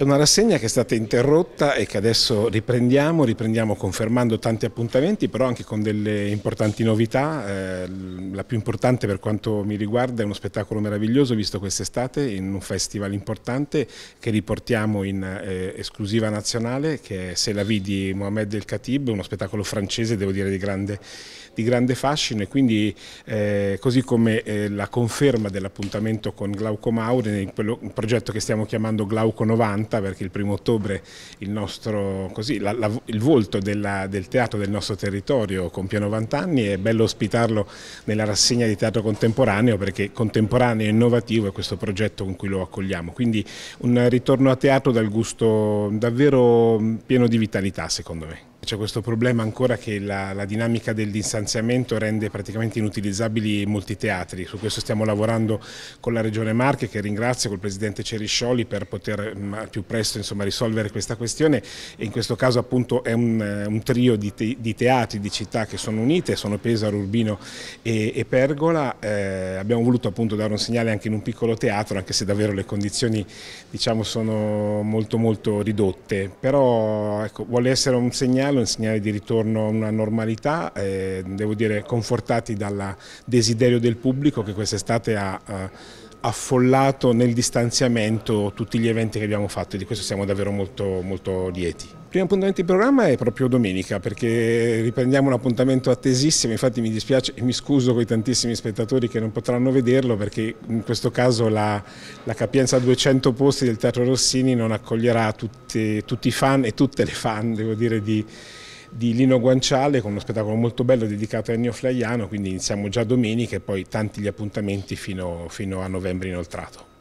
È una rassegna che è stata interrotta e che adesso riprendiamo, riprendiamo confermando tanti appuntamenti, però anche con delle importanti novità. Eh, la più importante per quanto mi riguarda è uno spettacolo meraviglioso visto quest'estate in un festival importante che riportiamo in eh, esclusiva nazionale, che è Se la vidi Mohamed El Khatib, uno spettacolo francese, devo dire, di grande, di grande fascino e quindi eh, così come la conferma dell'appuntamento con Glauco Mauri, in, quello, un progetto che stiamo chiamando Glauco 90, impronta perché il primo ottobre il, nostro, così, la, la, il volto della, del teatro del nostro territorio compie 90 anni e è bello ospitarlo nella rassegna di teatro contemporaneo perché contemporaneo e innovativo è questo progetto con cui lo accogliamo, quindi un ritorno a teatro dal gusto davvero pieno di vitalità secondo me. C'è questo problema ancora che la, la, dinamica del distanziamento rende praticamente inutilizzabili molti teatri, su questo stiamo lavorando con la Regione Marche che ringrazio, col Presidente Ceriscioli per poter mm, al più presto insomma, risolvere questa questione e in questo caso appunto è un, eh, un trio di, te, di, teatri, di città che sono unite, sono Pesaro, Urbino e, e Pergola, eh, abbiamo voluto appunto dare un segnale anche in un piccolo teatro anche se davvero le condizioni diciamo, sono molto molto ridotte, però ecco, vuole essere un segnale segnale, un segnale di ritorno a una normalità, eh, devo dire confortati dal desiderio del pubblico che quest'estate ha eh, affollato nel distanziamento tutti gli eventi che abbiamo fatto e di questo siamo davvero molto, molto lieti primo appuntamento in programma è proprio domenica perché riprendiamo un appuntamento attesissimo, infatti mi dispiace e mi scuso con i tantissimi spettatori che non potranno vederlo perché in questo caso la, la capienza a 200 posti del Teatro Rossini non accoglierà tutti, tutti i fan e tutte le fan devo dire di, di Lino Guanciale con uno spettacolo molto bello dedicato a Ennio Flaiano, quindi iniziamo già domenica e poi tanti gli appuntamenti fino, fino a novembre inoltrato.